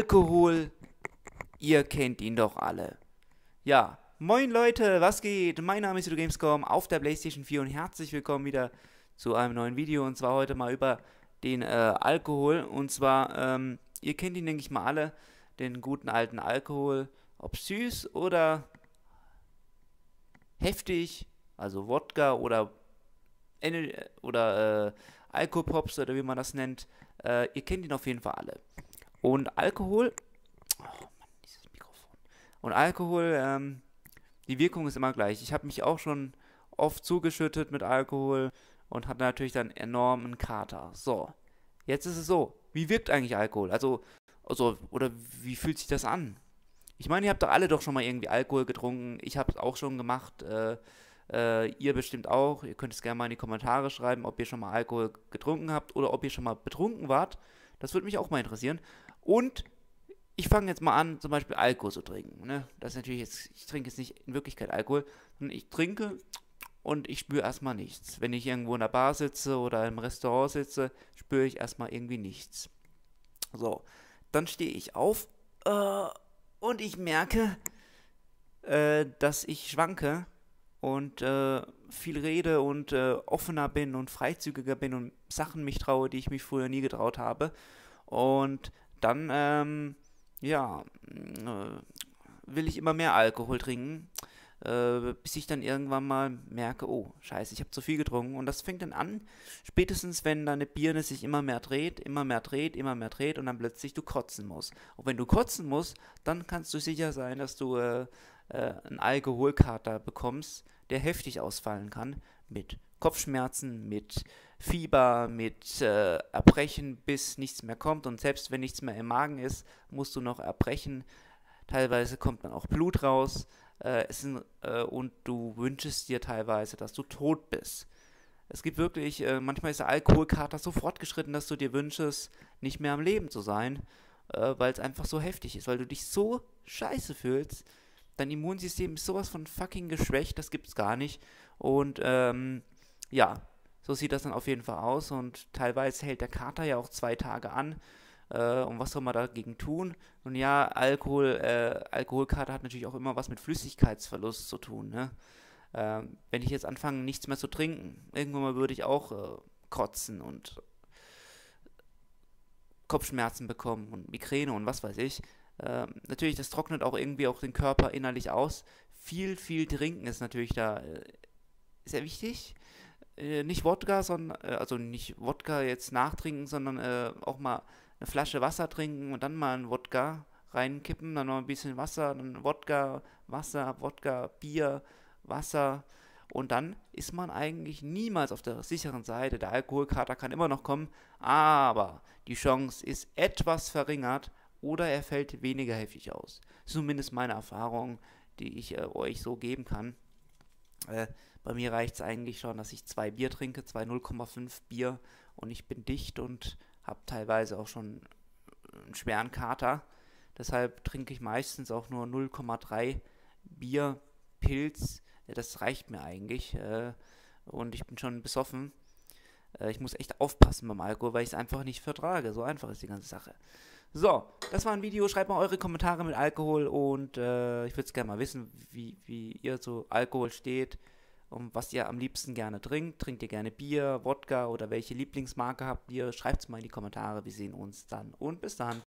Alkohol, ihr kennt ihn doch alle. Ja, moin Leute, was geht? Mein Name ist Ido Gamescom auf der PlayStation 4 und herzlich willkommen wieder zu einem neuen Video und zwar heute mal über den äh, Alkohol und zwar, ähm, ihr kennt ihn denke ich mal alle, den guten alten Alkohol, ob süß oder heftig, also Wodka oder, Ener oder äh, Alkopops oder wie man das nennt, äh, ihr kennt ihn auf jeden Fall alle. Und Alkohol. Oh Mann, dieses Mikrofon. Und Alkohol, ähm, die Wirkung ist immer gleich. Ich habe mich auch schon oft zugeschüttet mit Alkohol und hatte natürlich dann enormen Kater. So, jetzt ist es so. Wie wirkt eigentlich Alkohol? Also, also oder wie fühlt sich das an? Ich meine, ihr habt doch alle doch schon mal irgendwie Alkohol getrunken. Ich habe es auch schon gemacht. Äh, äh, ihr bestimmt auch. Ihr könnt es gerne mal in die Kommentare schreiben, ob ihr schon mal Alkohol getrunken habt oder ob ihr schon mal betrunken wart. Das würde mich auch mal interessieren. Und ich fange jetzt mal an, zum Beispiel Alkohol zu trinken. Ne? Das ist natürlich jetzt, ich trinke jetzt nicht in Wirklichkeit Alkohol, sondern ich trinke und ich spüre erstmal nichts. Wenn ich irgendwo in der Bar sitze oder im Restaurant sitze, spüre ich erstmal irgendwie nichts. So, dann stehe ich auf äh, und ich merke, äh, dass ich schwanke und äh, viel rede und äh, offener bin und freizügiger bin und Sachen mich traue, die ich mich früher nie getraut habe. Und dann, ähm, ja, äh, will ich immer mehr Alkohol trinken, äh, bis ich dann irgendwann mal merke, oh, scheiße, ich habe zu viel getrunken. Und das fängt dann an, spätestens wenn deine Birne sich immer mehr dreht, immer mehr dreht, immer mehr dreht und dann plötzlich du kotzen musst. Und wenn du kotzen musst, dann kannst du sicher sein, dass du äh, äh, einen Alkoholkater bekommst, der heftig ausfallen kann mit Kopfschmerzen, mit Fieber, mit äh, Erbrechen, bis nichts mehr kommt. Und selbst wenn nichts mehr im Magen ist, musst du noch erbrechen. Teilweise kommt dann auch Blut raus. Äh, ein, äh, und du wünschst dir teilweise, dass du tot bist. Es gibt wirklich, äh, manchmal ist der Alkoholkater so fortgeschritten, dass du dir wünschst, nicht mehr am Leben zu sein, äh, weil es einfach so heftig ist, weil du dich so scheiße fühlst. Dein Immunsystem ist sowas von fucking geschwächt, das gibt's gar nicht. Und ähm, ja, so sieht das dann auf jeden Fall aus und teilweise hält der Kater ja auch zwei Tage an. Äh, und was soll man dagegen tun? Nun ja, Alkohol, äh, Alkoholkater hat natürlich auch immer was mit Flüssigkeitsverlust zu tun. Ne? Äh, wenn ich jetzt anfange, nichts mehr zu trinken, irgendwann mal würde ich auch äh, kotzen und Kopfschmerzen bekommen und Migräne und was weiß ich. Ähm, natürlich, das trocknet auch irgendwie auch den Körper innerlich aus. Viel, viel trinken ist natürlich da äh, sehr wichtig. Äh, nicht Wodka, sondern, äh, also nicht Wodka jetzt nachtrinken, sondern äh, auch mal eine Flasche Wasser trinken und dann mal einen Wodka reinkippen, dann noch ein bisschen Wasser, dann Wodka, Wasser, Wodka, Bier, Wasser. Und dann ist man eigentlich niemals auf der sicheren Seite. Der Alkoholkater kann immer noch kommen, aber die Chance ist etwas verringert oder er fällt weniger heftig aus. Zumindest meine Erfahrung, die ich äh, euch so geben kann bei mir reicht es eigentlich schon, dass ich zwei Bier trinke, zwei 0,5 Bier und ich bin dicht und habe teilweise auch schon äh, einen schweren Kater. Deshalb trinke ich meistens auch nur 0,3 Bier, Pilz. Das reicht mir eigentlich. Äh, und ich bin schon besoffen. Äh, ich muss echt aufpassen beim Alkohol, weil ich es einfach nicht vertrage. So einfach ist die ganze Sache. So, das war ein Video. Schreibt mal eure Kommentare mit Alkohol und äh, ich würde es gerne mal wissen, wie, wie ihr zu Alkohol steht und was ihr am liebsten gerne trinkt. Trinkt ihr gerne Bier, Wodka oder welche Lieblingsmarke habt ihr? Schreibt es mal in die Kommentare. Wir sehen uns dann und bis dann.